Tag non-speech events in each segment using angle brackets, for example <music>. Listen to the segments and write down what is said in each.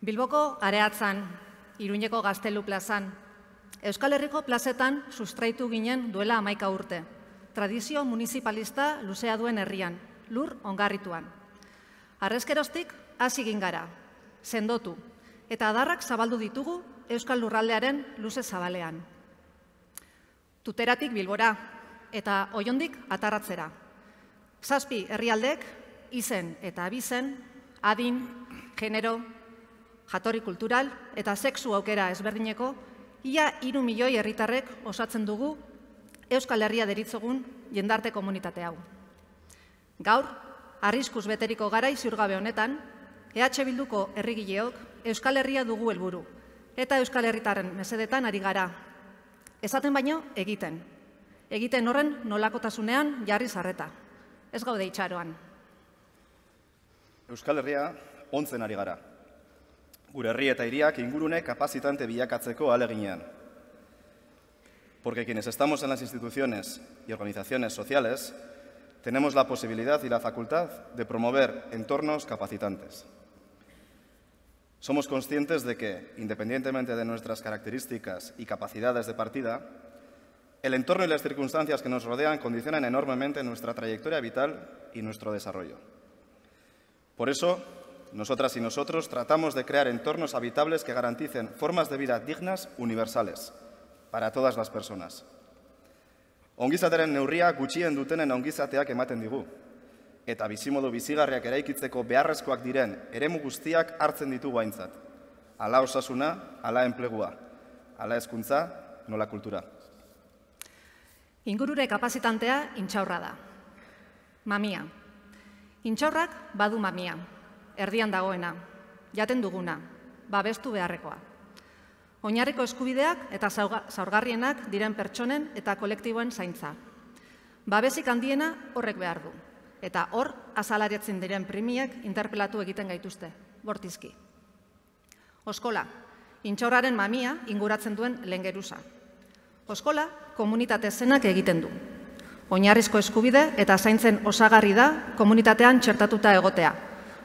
Bilboko areatzan, Iruñeko gaztelu plazan, Euskal Herriko plazetan sustraitu ginen duela amaika urte, tradizio municipalista luzea duen herrian, lur ongarrituan. Arrezkerostik, azigin gara, sendotu, eta adarrak zabaldu ditugu Euskal Lurraldearen luze zabalean. Tuteratik bilbora, eta oiondik atarratzera. Zazpi herrialdek izen eta abizen, adin, genero, jatorri kultural eta sexu aukera ezberdineko, ia iru milioi herritarrek osatzen dugu Euskal Herria deritzogun jendarte komunitate hau. Gaur, arriskus beteriko garai ziurgabe honetan, EH Bilduko errigileok Euskal Herria dugu helburu eta Euskal Herritaren mesedetan ari gara. Ezaten baino, egiten. Egiten horren nolakotasunean jarri zarreta. Ez gaude itxaroan. Euskal Herria once ari gara. Gure herri eta hiriak ingurune kapazitante bilakatzeko aleginean. Porque quienes estamos en las instituciones y organizaciones sociales tenemos la posibilidad y la facultad de promover entornos capacitantes. Somos conscientes de que, independientemente de nuestras características y capacidades de partida, el entorno y las circunstancias que nos rodean condicionan enormemente nuestra trayectoria vital y nuestro desarrollo. Por eso, nosotras y nosotros tratamos de crear entornos habitables que garanticen formas de vida dignas universales para todas las personas. Ongizateren neurria gutxien dutenen ongizateak ematen digu, eta bizimodu bizigarriak eraikitzeko beharrezkoak diren eremu guztiak hartzen ditu aintzat. Ala osasuna, ala enplegua, ala hezkuntza, nola kultura. Ingurure kapazitantea intxaurra da. Mamia, Intxaurrak badu mamia, erdian dagoena, jaten duguna, babestu beharrekoa. Oinarriko eskubideak eta zaurgarrienak diren pertsonen eta kolektiboen zaintza. Babesik handiena horrek behar du, eta hor azalariatzen diren primiek interpelatu egiten gaituzte, bortizki. Oskola, intxauraren mamia inguratzen duen lengeruza. Oskola, komunitate zenak egiten du, oinarrizko eskubide eta zaintzen osagarri da komunitatean txertatuta egotea,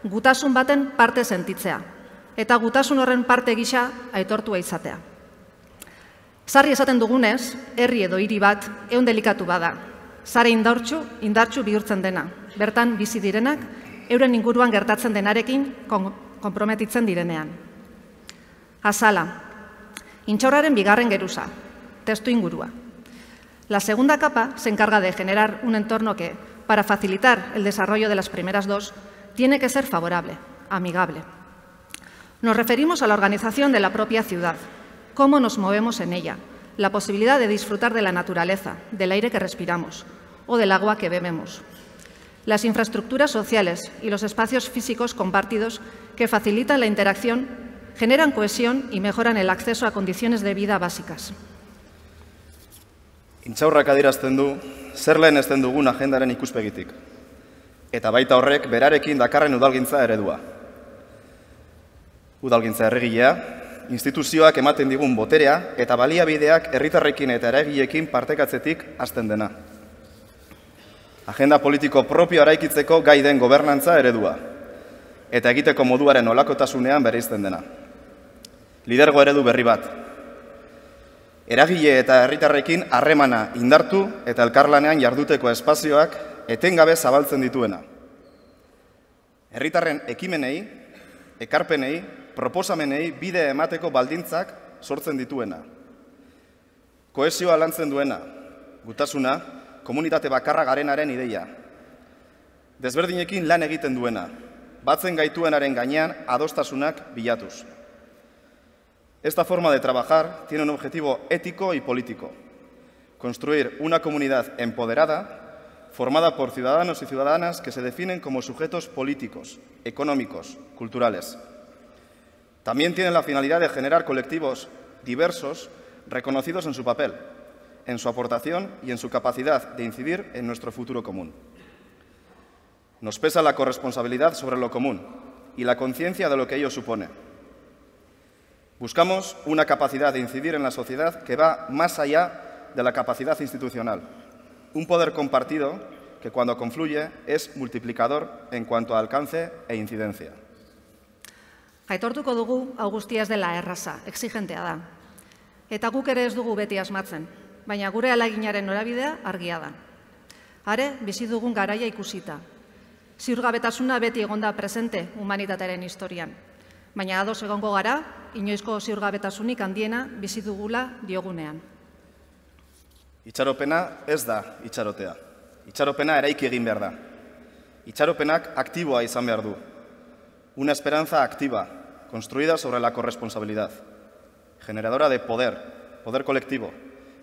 gutasun baten parte sentitzea, eta gutasun horren parte gisa aitortua izatea. Zarri esaten dugunez, herri edo hiri bat ehun delikatu bada. Zare indartxu, indartxu bihurtzen dena. Bertan bizi direnak, euren inguruan gertatzen denarekin konprometitzen direnean. Azala, intxauraren bigarren geruza, testu ingurua. La segunda capa se encarga de generar un entorno que, para facilitar el desarrollo de las primeras dos, tiene que ser favorable, amigable. Nos referimos a la organización de la propia ciudad, cómo nos movemos en ella, la posibilidad de disfrutar de la naturaleza, del aire que respiramos o del agua que bebemos. Las infraestructuras sociales y los espacios físicos compartidos que facilitan la interacción generan cohesión y mejoran el acceso a condiciones de vida básicas. Intxaurrak adierazten du, zer lehen ez den dugun agendaren ikuspegitik. Eta baita horrek, berarekin dakarren udalgintza eredua. Udalgintza erregilea, instituzioak ematen digun boterea eta baliabideak herritarrekin eta eragilekin partekatzetik hasten dena. Agenda politiko propio araikitzeko gai den gobernantza eredua eta egiteko moduaren olakotasunean bere dena. Lidergo eredu berri bat, Eragile eta herritarrekin harremana indartu eta elkarlanean jarduteko espazioak etengabe zabaltzen dituena. Herritarren ekimenei, ekarpenei, proposamenei bide emateko baldintzak sortzen dituena. Koesioa lantzen duena, gutasuna, komunitate bakarra garenaren ideia. Desberdinekin lan egiten duena, batzen gaituenaren gainean adostasunak bilatuz. Esta forma de trabajar tiene un objetivo ético y político, construir una comunidad empoderada formada por ciudadanos y ciudadanas que se definen como sujetos políticos, económicos, culturales. También tiene la finalidad de generar colectivos diversos reconocidos en su papel, en su aportación y en su capacidad de incidir en nuestro futuro común. Nos pesa la corresponsabilidad sobre lo común y la conciencia de lo que ello supone Buscamos una capacidad de incidir en la sociedad que va más allá de la capacidad institucional. Un poder compartido que cuando confluye es multiplicador en cuanto a alcance e incidencia. Aitortuko dugu augustiaz dela erraza, exigentea da. Eta guk ere ez dugu beti asmatzen, baina gure alaginaren norabidea argia da. Are, bizi dugun garaia ikusita. Ziurgabetasuna beti egonda presente humanitatearen historian. Mañana ados egongo gara, inoizko ziurgabetasunik handiena bizi dugula diogunean. Itxaropena ez da itxarotea. Itxaropena eraiki egin behar da. Itxaropenak aktiboa izan behar du. Una esperanza activa, construida sobre la corresponsabilidad, generadora de poder, poder colectivo,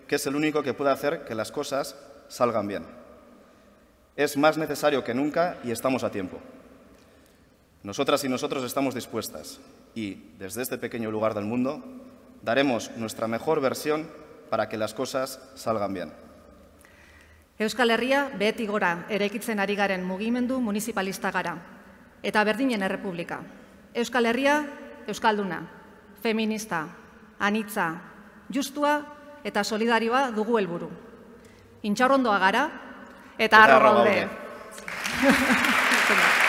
que es el único que puede hacer que las cosas salgan bien. Es más necesario que nunca y estamos a tiempo. Nosotras y nosotros estamos dispuestas y, desde este pequeño lugar del mundo, daremos nuestra mejor versión para que las cosas salgan bien. Euskal Herria beti gora erekitzen ari garen mugimendu municipalista gara. Eta berdinen errepublika. Euskal Herria, Euskalduna, feminista, anitza, justua eta solidarioa dugu helburu. Intxarrondoa gara eta, eta <laughs>